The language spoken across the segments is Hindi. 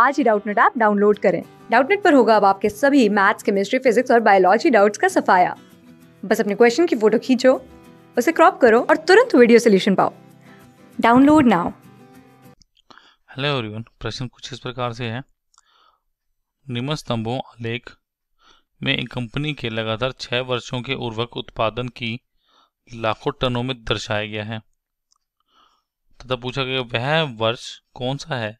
आज ही डाउटनेट ऐप डाउनलोड करें डाउटनेट पर होगा अब आपके सभी मैथ्स केमिस्ट्री फिजिक्स और बायोलॉजी डाउट्स का सफाया बस अपने क्वेश्चन की फोटो खींचो उसे क्रॉप करो और तुरंत वीडियो सोल्यूशन पाओ डाउनलोड नाउ हेलो एवरीवन प्रश्न कुछ इस प्रकार से है निम्न स्तंभों आलेख में एक कंपनी के लगातार छह वर्षों के उर्वरक उत्पादन की लाखों टनों में दर्शाया गया है तथा पूछा गया वह वर्ष कौन सा है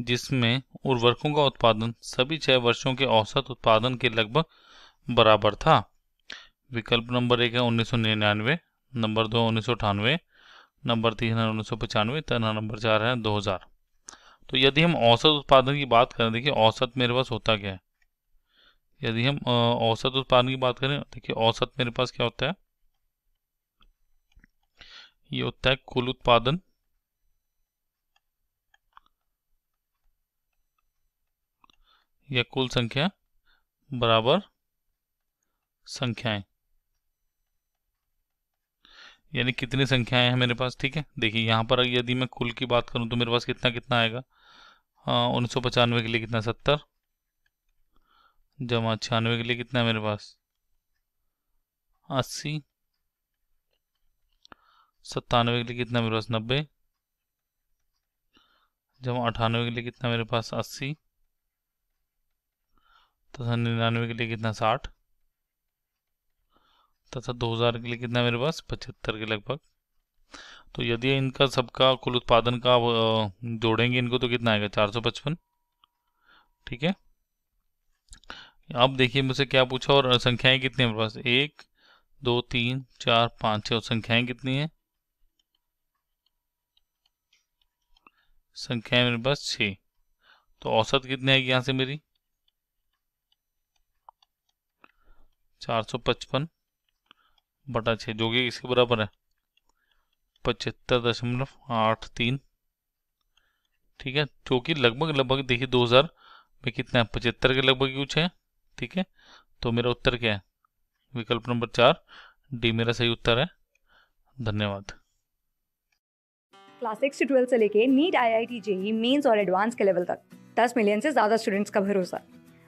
जिसमें उर्वरकों का उत्पादन सभी छह वर्षों के औसत उत्पादन के लगभग बराबर था विकल्प नंबर एक है उन्नीस नंबर दो उन्नीस नंबर तीन है उन्नीस पचानवे नंबर चार है 2000 तो यदि हम औसत उत्पादन की बात करें देखिए औसत मेरे पास होता क्या है यदि हम औसत उत्पादन की बात करें देखिए औसत मेरे पास क्या होता है ये होता है कुल उत्पादन या कुल संख्या बराबर संख्याएं यानी कितनी संख्याएं हैं मेरे पास ठीक है देखिए यहां पर यदि मैं कुल की बात करूं तो मेरे पास कितना कितना आएगा हाँ, उन्नीस सौ पचानवे के लिए कितना सत्तर जमा छियानवे के लिए कितना है मेरे पास अस्सी सत्तानवे के लिए कितना मेरे पास नब्बे जमा अठानवे के लिए कितना मेरे पास अस्सी तथा तो निन्यानवे के लिए कितना साठ तथा तो दो हज़ार के लिए कितना मेरे पास पचहत्तर के लगभग तो यदि इनका सबका कुल उत्पादन का जोड़ेंगे इनको तो कितना आएगा चार सौ पचपन ठीक है अब देखिए मुझसे क्या पूछा और संख्याएं कितनी है मेरे पास एक दो तीन चार पाँच छः और संख्याएं कितनी है संख्याएं मेरे पास छ तो औसत कितनी आएगी यहाँ से मेरी चार सौ पचपन बटा छः जो कि इसके बराबर है पचहत्तर दशमलव आठ तीन ठीक है जो कि लगभग लगभग देखिए दो हज़ार में कितना है पचहत्तर के लगभग कुछ है ठीक है तो मेरा उत्तर क्या है विकल्प नंबर चार डी मेरा सही उत्तर है धन्यवाद क्लास सिक्स ट्वेल्थ से लेके NEET I I T JEE mains और एडवांस के लेवल तक दस मिलियन से ज़्यादा स्टूडेंट्स का भरोसा